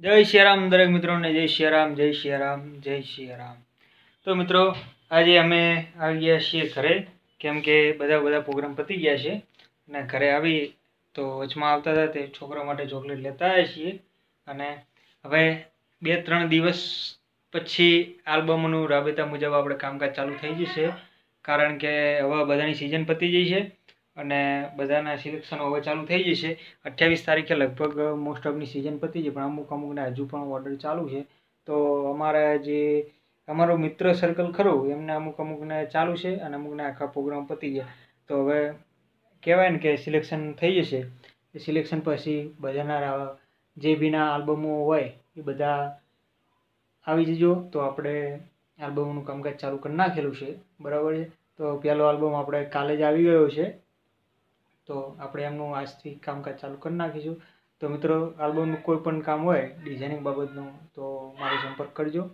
જય શ્રીરામ દરેક મિત્રોને જય શ્રીરામ જય શ્રીરામ જય શ્રીરામ તો મિત્રો આજે અમે આવી ગયા છીએ ઘરે કેમ કે બધા બધા પ્રોગ્રામ પતી ગયા છે અને ઘરે આવી તો વચમાં આવતા હતા તે છોકરા માટે ચોકલેટ લેતા આવીએ છીએ અને હવે બે ત્રણ દિવસ પછી આલ્બમનું રાબેતા મુજબ આપણે કામકાજ ચાલુ થઈ જશે કારણ કે હવે બધાની સિઝન પતી જઈ છે અને બધાના સિલેક્શનો હવે ચાલુ થઈ જશે અઠ્યાવીસ તારીખે લગભગ મોસ્ટ ઓફની સિઝન પતી છે પણ અમુક અમુકને હજુ પણ ઓર્ડર ચાલુ છે તો અમારા જે અમારો મિત્ર સર્કલ ખરો એમને અમુક અમુકને ચાલુ છે અને અમુકને આખા પ્રોગ્રામ પતી ગયા તો હવે કહેવાય ને કે સિલેક્શન થઈ જશે એ સિલેક્શન પછી બધાના જે બીના આલ્બમો હોય એ બધા આવી જજો તો આપણે આલ્બમનું કામકાજ ચાલુ કરી નાખેલું છે બરાબર છે તો પહેલો આલ્બમ આપણે કાલે જ આવી ગયો છે તો આપણે એમનું આજથી કામકાજ ચાલુ કરી નાખીશું તો મિત્રો આલ્બમનું કોઈ પણ કામ હોય ડિઝાઇનિંગ બાબતનું તો મારો સંપર્ક કરજો